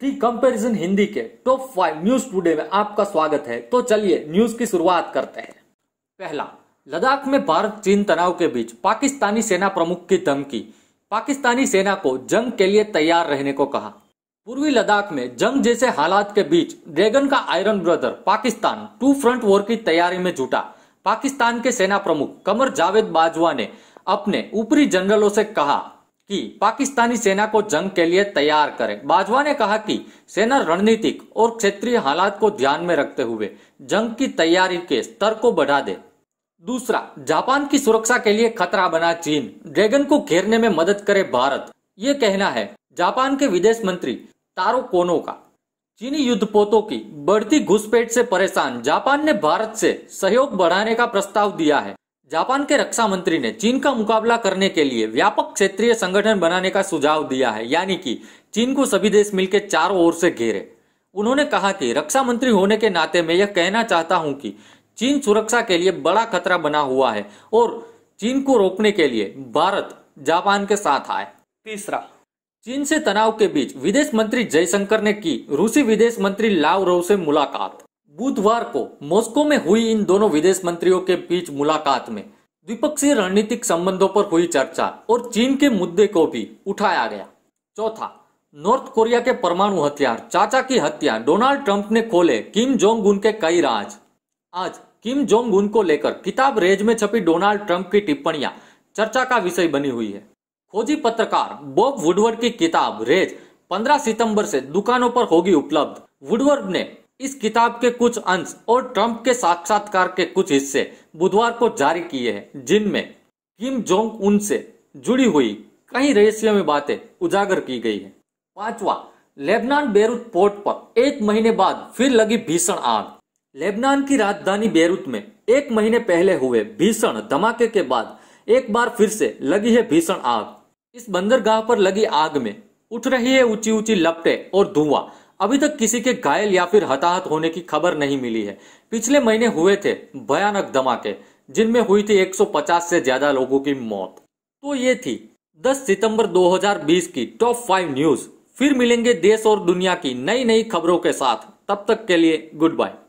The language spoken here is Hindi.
दी कंपैरिजन हिंदी के टॉप फाइव न्यूज टुडे में आपका स्वागत है तो चलिए न्यूज की शुरुआत करते हैं पहला लद्दाख में भारत चीन तनाव के बीच पाकिस्तानी सेना प्रमुख की धमकी पाकिस्तानी सेना को जंग के लिए तैयार रहने को कहा पूर्वी लद्दाख में जंग जैसे हालात के बीच ड्रैगन का iron brother Pakistan two front war की तैयारी में जुटा पाकिस्तान के सेना प्रमुख कमर जावेद बाजवा ने अपने ऊपरी जनरलों से कहा कि पाकिस्तानी सेना को जंग के लिए तैयार करें बाजवा ने कहा कि सेना रणनीतिक और क्षेत्रीय हालात को ध्यान में रखते हुए जंग की तैयारी के स्तर को बढ़ा दे दूसरा जापान की सुरक्षा के लिए खतरा बना चीन ड्रैगन को घेरने में मदद करे भारत ये कहना है जापान के विदेश मंत्री तारो कोनो का चीनी युद्ध पोतों की बढ़ती घुसपैठ से परेशान जापान ने भारत से सहयोग बढ़ाने का प्रस्ताव दिया है जापान के रक्षा मंत्री ने चीन का मुकाबला करने के लिए व्यापक क्षेत्रीय संगठन बनाने का सुझाव दिया है यानी कि चीन को सभी देश मिलकर चारों ओर से घेरे उन्होंने कहा कि रक्षा मंत्री होने के नाते मैं यह कहना चाहता हूं कि चीन सुरक्षा के लिए बड़ा खतरा बना हुआ है और चीन को रोकने के लिए भारत जापान के साथ आए तीसरा चीन से तनाव के बीच विदेश मंत्री जयशंकर ने की रूसी विदेश मंत्री लावरोव से मुलाकात बुधवार को मॉस्को में हुई इन दोनों विदेश मंत्रियों के बीच मुलाकात में द्विपक्षीय रणनीतिक संबंधों पर हुई चर्चा और चीन के मुद्दे को भी उठाया गया चौथा नॉर्थ कोरिया के परमाणु हथियार चाचा की हत्या डोनाल्ड ट्रंप ने खोले किम जोंग उन के कई राज आज किम जोंग उन को लेकर किताब रेज में छपी डोनाल्ड ट्रंप की टिप्पणियां चर्चा का विषय बनी हुई है खोजी पत्रकार बॉब वुडवर्ड की किताब रेज 15 सितंबर से दुकानों पर होगी उपलब्ध वुडवर्ड ने इस किताब के कुछ अंश और ट्रंप के साक्षात्कार के कुछ हिस्से बुधवार को जारी किए हैं जिनमें किम जोंग उन से जुड़ी हुई कई रहस्यों में बातें उजागर की गई है पांचवा लेबनान बेरूत पोर्ट पर एक महीने बाद फिर लगी भीषण आग लेबनान की राजधानी बेरूत में एक महीने पहले हुए भीषण धमाके के बाद एक बार फिर से लगी है भीषण आग इस बंदरगाह पर लगी आग में उठ रही है ऊंची ऊंची लपटे और धुआं अभी तक किसी के घायल या फिर हताहत होने की खबर नहीं मिली है पिछले महीने हुए थे भयानक धमाके जिनमें हुई थी 150 से ज्यादा लोगों की मौत तो ये थी 10 सितंबर 2020 की टॉप फाइव न्यूज फिर मिलेंगे देश और दुनिया की नई नई खबरों के साथ तब तक के लिए गुड बाय